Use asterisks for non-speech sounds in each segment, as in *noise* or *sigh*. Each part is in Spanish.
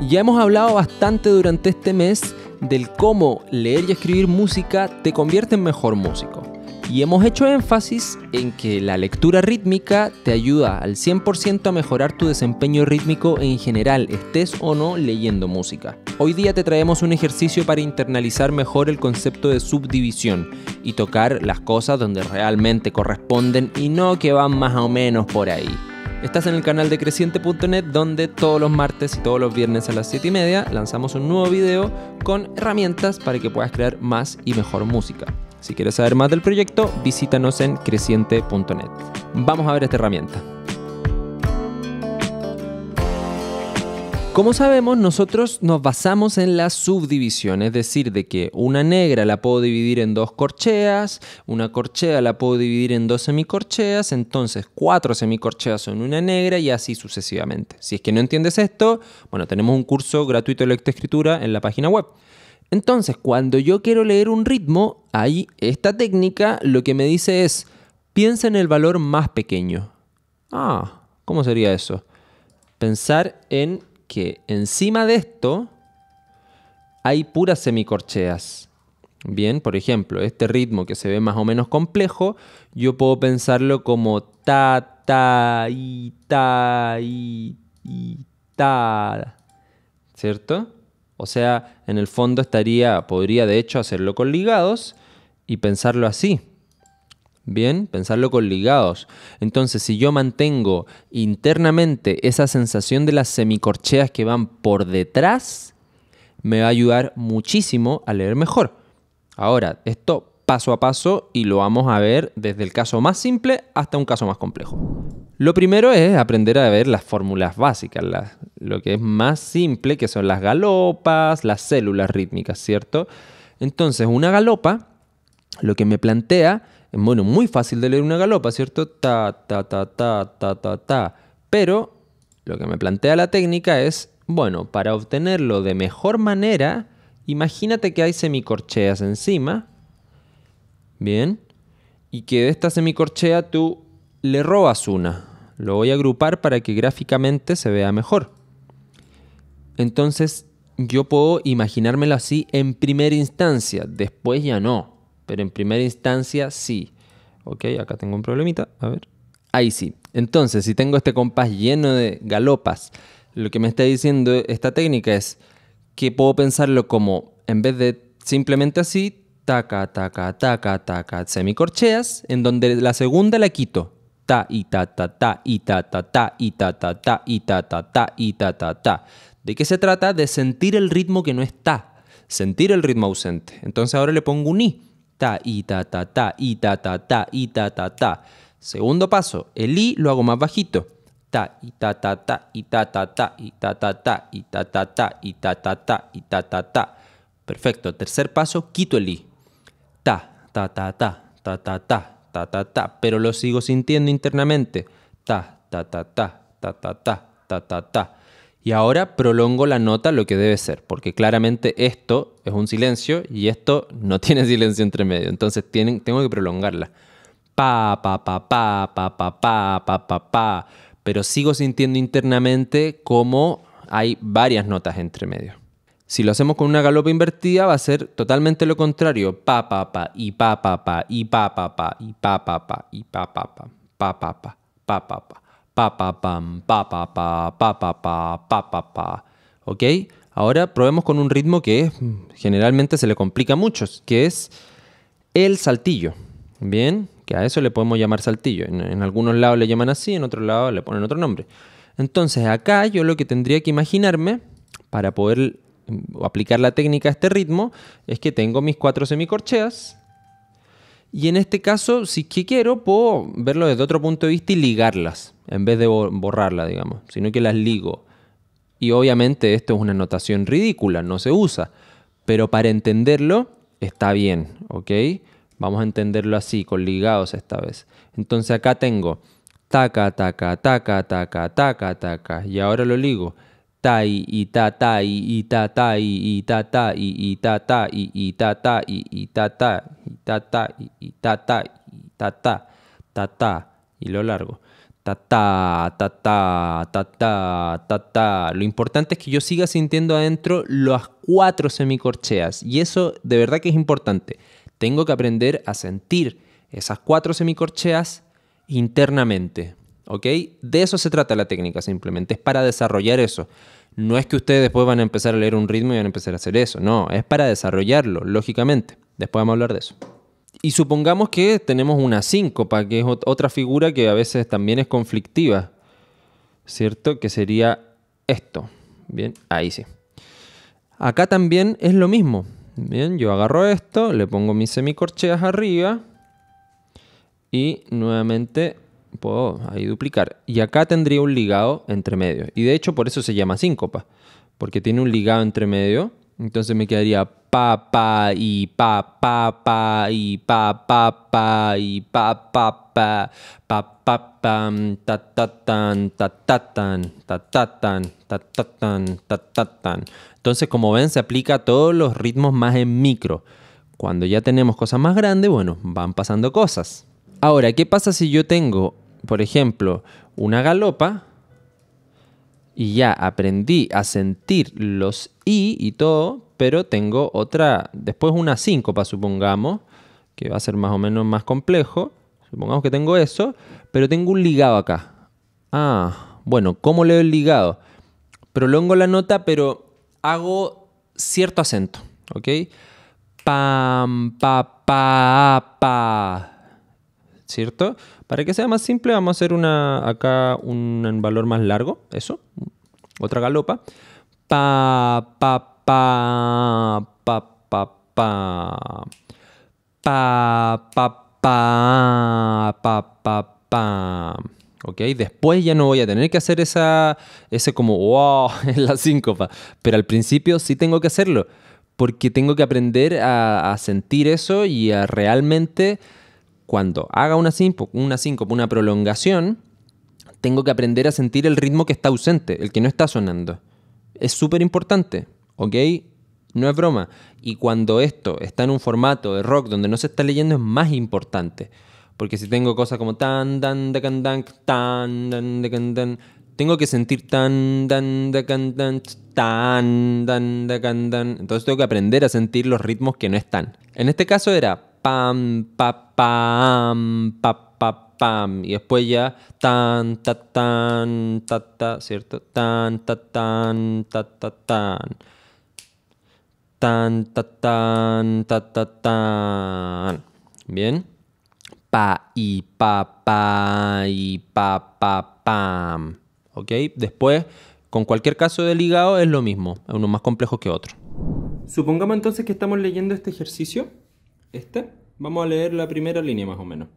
Ya hemos hablado bastante durante este mes del cómo leer y escribir música te convierte en mejor músico. Y hemos hecho énfasis en que la lectura rítmica te ayuda al 100% a mejorar tu desempeño rítmico en general, estés o no leyendo música. Hoy día te traemos un ejercicio para internalizar mejor el concepto de subdivisión y tocar las cosas donde realmente corresponden y no que van más o menos por ahí. Estás en el canal de creciente.net donde todos los martes y todos los viernes a las 7 y media lanzamos un nuevo video con herramientas para que puedas crear más y mejor música. Si quieres saber más del proyecto, visítanos en creciente.net. Vamos a ver esta herramienta. Como sabemos, nosotros nos basamos en la subdivisión, es decir, de que una negra la puedo dividir en dos corcheas, una corchea la puedo dividir en dos semicorcheas, entonces cuatro semicorcheas son una negra y así sucesivamente. Si es que no entiendes esto, bueno, tenemos un curso gratuito de lectoescritura en la página web. Entonces, cuando yo quiero leer un ritmo, ahí esta técnica lo que me dice es, piensa en el valor más pequeño. Ah, ¿cómo sería eso? Pensar en que encima de esto hay puras semicorcheas. Bien, por ejemplo, este ritmo que se ve más o menos complejo, yo puedo pensarlo como ta, ta, y ta, y ta. ¿Cierto? O sea, en el fondo estaría, podría de hecho hacerlo con ligados y pensarlo así. Bien, pensarlo con ligados. Entonces, si yo mantengo internamente esa sensación de las semicorcheas que van por detrás, me va a ayudar muchísimo a leer mejor. Ahora, esto paso a paso y lo vamos a ver desde el caso más simple hasta un caso más complejo. Lo primero es aprender a ver las fórmulas básicas, lo que es más simple, que son las galopas, las células rítmicas, ¿cierto? Entonces, una galopa lo que me plantea, eh, bueno, muy fácil de leer una galopa, ¿cierto? Ta, ta, ta, ta, ta, ta, ta. Pero lo que me plantea la técnica es, bueno, para obtenerlo de mejor manera, imagínate que hay semicorcheas encima, ¿bien? Y que de esta semicorchea tú le robas una. Lo voy a agrupar para que gráficamente se vea mejor. Entonces yo puedo imaginármelo así en primera instancia, después ya no pero en primera instancia sí. Ok, acá tengo un problemita, a ver. Ahí sí. Entonces, si tengo este compás lleno de galopas, lo que me está diciendo esta técnica es que puedo pensarlo como, en vez de simplemente así, taca, taca, taca, taca, semicorcheas, en donde la segunda la quito. Ta, y ta, ta, ta, y ta, ta, ta, y ta, ta, ta, y ta, ta, ta, y ta, ta, ta. ¿De qué se trata? De sentir el ritmo que no está. Sentir el ritmo ausente. Entonces ahora le pongo un i ta, y ta, ta, ta, y ta, ta, ta, y ta, ta, ta. Segundo paso, el i lo hago más bajito. Ta, y ta, ta, ta, y ta, ta, ta, y ta, ta, ta, y ta, ta, ta, y ta, ta, ta, y ta, ta, ta. Perfecto. Tercer paso, quito el i. Ta, ta, ta, ta, ta, ta, ta, ta, ta, ta. Pero lo sigo sintiendo internamente. Ta, ta, ta, ta, ta, ta, ta, ta, ta, ta. Y ahora prolongo la nota lo que debe ser, porque claramente esto es un silencio y esto no tiene silencio entre medio. Entonces tengo que prolongarla. Pa, pa, pa, pa, pa, pa, Pero sigo sintiendo internamente cómo hay varias notas entre medio. Si lo hacemos con una galopa invertida va a ser totalmente lo contrario. Pa pa pa y pa pa pa y pa pa pa y pa pa pa y pa pa pa pa pa pa pa pa pa pa pa pam, pa pa pa, pa pa pa, pa pa ¿Ok? Ahora probemos con un ritmo que generalmente se le complica mucho, que es el saltillo. Bien, que a eso le podemos llamar saltillo. En, en algunos lados le llaman así, en otros lados le ponen otro nombre. Entonces acá yo lo que tendría que imaginarme para poder mm, aplicar la técnica a este ritmo es que tengo mis cuatro semicorcheas, y en este caso, si es que quiero, puedo verlo desde otro punto de vista y ligarlas, en vez de borrarlas, digamos, sino que las ligo. Y obviamente esto es una notación ridícula, no se usa, pero para entenderlo está bien, ¿ok? Vamos a entenderlo así, con ligados esta vez. Entonces acá tengo taca, taca, taca, taca, taca, taca, y ahora lo ligo. Tai y ta ta y ta ta y ta ta y ta ta y ta ta y ta y ta ta ta y, ta ta y ta ta ta ta y lo largo. Ta ta ta ta ta ta ta ta. Lo importante es que yo siga sintiendo adentro las cuatro semicorcheas y eso de verdad que es importante. Tengo que aprender a sentir esas cuatro semicorcheas internamente. ¿ok? De eso se trata la técnica simplemente, es para desarrollar eso. No es que ustedes después van a empezar a leer un ritmo y van a empezar a hacer eso, no, es para desarrollarlo, lógicamente. Después vamos a hablar de eso. Y supongamos que tenemos una síncopa, que es otra figura que a veces también es conflictiva, ¿cierto? Que sería esto. Bien, ahí sí. Acá también es lo mismo. Bien, yo agarro esto, le pongo mis semicorcheas arriba y nuevamente puedo ahí duplicar. Y acá tendría un ligado entre medio. Y de hecho por eso se llama síncopa, porque tiene un ligado entre medio entonces me quedaría pa, pa, y pa, pa, pa, y pa, pa, pa, y pa, pa, pa, pa, pa, pa ta, ta, tan, ta, ta, tan, ta, ta, tan, ta, ta, tan, ta, ta, tan. Entonces, como ven, se aplica a todos los ritmos más en micro. Cuando ya tenemos cosas más grandes, bueno, van pasando cosas. Ahora, ¿qué pasa si yo tengo, por ejemplo, una galopa y ya aprendí a sentir los i y todo, pero tengo otra, después una síncopa, supongamos, que va a ser más o menos más complejo. Supongamos que tengo eso, pero tengo un ligado acá. Ah, bueno, ¿cómo leo el ligado? Prolongo la nota, pero hago cierto acento, ¿ok? Pam, pa, pa, pa. ¿cierto? Para que sea más simple, vamos a hacer una, acá un valor más largo, eso, otra galopa. Pa, pa, pa, pa, pa, pa. Pa, pa, pa, pa, pa, pa. ¿ok? Después ya no voy a tener que hacer esa, ese como wow *laughs* en la síncopa, pero al principio sí tengo que hacerlo, porque tengo que aprender a sentir eso y a realmente cuando haga una síncopa, una, una prolongación, tengo que aprender a sentir el ritmo que está ausente, el que no está sonando. Es súper importante, ¿ok? No es broma. Y cuando esto está en un formato de rock donde no se está leyendo es más importante. Porque si tengo cosas como tan, tan de can, tan tan, dan, tengo que sentir tan, tan de can, tan tan, dan, de can, Entonces tengo que aprender a sentir los ritmos que no están. En este caso era pam, pa, pam, pa, pa, pam. Y después ya tan, ta, tan, ta, ta, ¿cierto? Tan, ta, tan, ta, ta, tan. Tan, ta, tan, ta, ta, tan. Bien. Pa, y, pa, pa, y, pa, pa, pam. ¿Ok? Después, con cualquier caso de hígado es lo mismo, es uno más complejo que otro. Supongamos entonces que estamos leyendo este ejercicio vamos a leer la primera línea más o menos,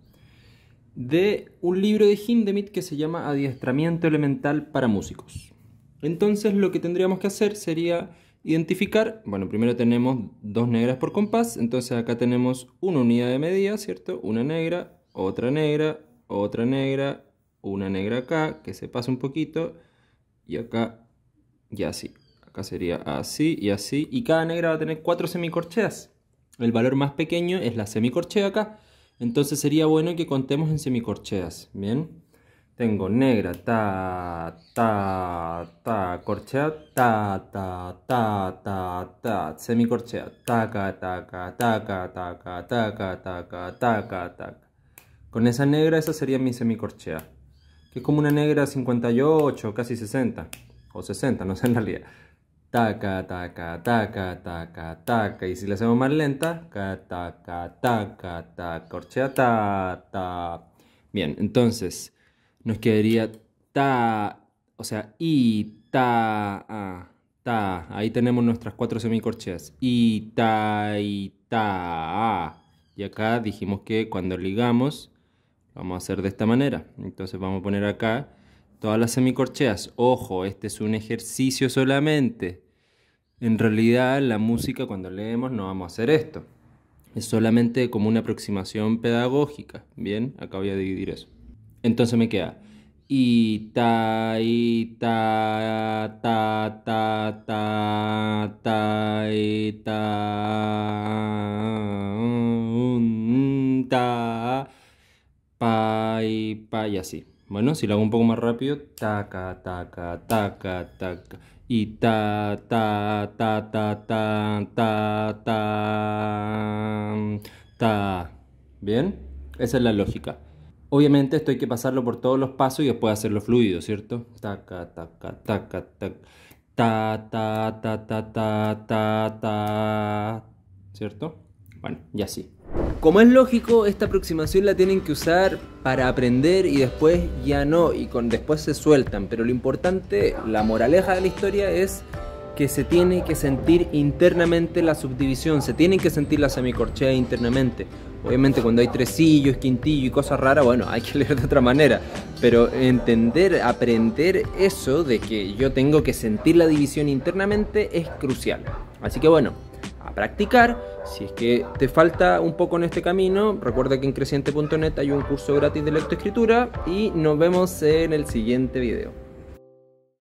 de un libro de Hindemith que se llama Adiestramiento Elemental para Músicos. Entonces lo que tendríamos que hacer sería identificar, bueno, primero tenemos dos negras por compás, entonces acá tenemos una unidad de medida, ¿cierto? Una negra, otra negra, otra negra, una negra acá, que se pasa un poquito, y acá, y así. Acá sería así y así, y cada negra va a tener cuatro semicorcheas. El valor más pequeño es la semicorchea acá. Entonces sería bueno que contemos en semicorcheas. Bien. Tengo negra, ta, ta, ta, corchea, ta, ta, ta, ta, ta, semicorchea, taca, taca, taca, taca, taca, taca, taca, ta Con esa negra, esa sería mi semicorchea. Que es como una negra 58, casi 60. O 60, no sé en realidad taca, taca, taca, taca, taca. Y si la hacemos más lenta, taca, taca, taca, taca, corchea, ta, ta. Bien, entonces nos quedaría ta, o sea, i, ta, a, ta. Ahí tenemos nuestras cuatro semicorcheas. I, ta, ta, Y acá dijimos que cuando ligamos, vamos a hacer de esta manera. Entonces vamos a poner acá todas las semicorcheas. Ojo, este es un ejercicio solamente. En realidad la música cuando leemos no vamos a hacer esto. Es solamente como una aproximación pedagógica. Bien, acá voy a dividir eso. Entonces me queda y ta ta ta ta ta pa pa y así. Bueno, si lo hago un poco más rápido, taca, taca, taca, taca. Y ta, ta, ta, ta, ta, ta, ta, ¿Bien? Esa es la lógica. Obviamente esto hay que pasarlo por todos los pasos y después hacerlo fluido, ¿cierto? Taca, taca, taca, taca. Ta, ta, ta, ta, ta, ta, ta. ¿Cierto? Bueno, y así. Como es lógico, esta aproximación la tienen que usar para aprender y después ya no, y con después se sueltan, pero lo importante, la moraleja de la historia es que se tiene que sentir internamente la subdivisión, se tienen que sentir la semicorchea internamente. Obviamente cuando hay tresillos, quintillo y cosas raras, bueno, hay que *laughs* leer de otra manera. Pero entender, aprender eso de que yo tengo que sentir la división internamente es crucial. Así que bueno, practicar. Si es que te falta un poco en este camino, recuerda que en creciente.net hay un curso gratis de lectoescritura y nos vemos en el siguiente video.